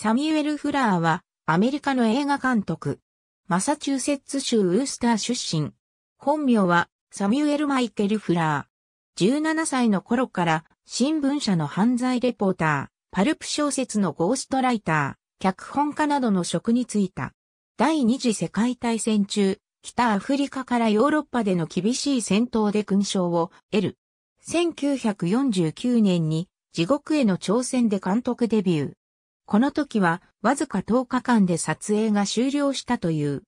サミュエル・フラーは、アメリカの映画監督。マサチューセッツ州ウースター出身。本名は、サミュエル・マイケル・フラー。17歳の頃から、新聞社の犯罪レポーター、パルプ小説のゴーストライター、脚本家などの職に就いた。第二次世界大戦中、北アフリカからヨーロッパでの厳しい戦闘で勲章を得る。1949年に地獄への挑戦で監督デビュー。この時はわずか10日間で撮影が終了したという。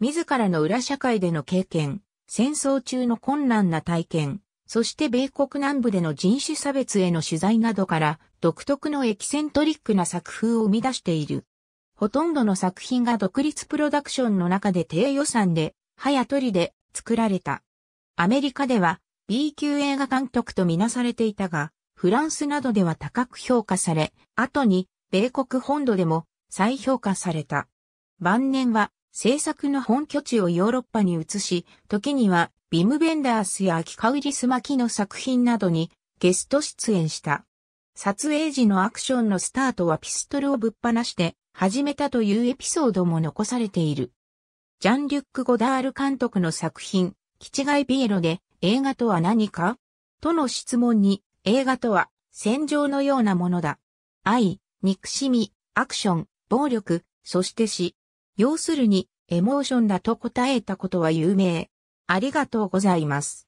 自らの裏社会での経験、戦争中の困難な体験、そして米国南部での人種差別への取材などから独特のエキセントリックな作風を生み出している。ほとんどの作品が独立プロダクションの中で低予算で、早取りで作られた。アメリカでは B 級映画監督とみなされていたが、フランスなどでは高く評価され、後に米国本土でも再評価された。晩年は制作の本拠地をヨーロッパに移し、時にはビム・ベンダースや秋カウリス巻の作品などにゲスト出演した。撮影時のアクションのスタートはピストルをぶっ放して始めたというエピソードも残されている。ジャン・リュック・ゴダール監督の作品、キチピエロで映画とは何かとの質問に映画とは戦場のようなものだ。愛、憎しみ、アクション、暴力、そして死。要するに、エモーションだと答えたことは有名。ありがとうございます。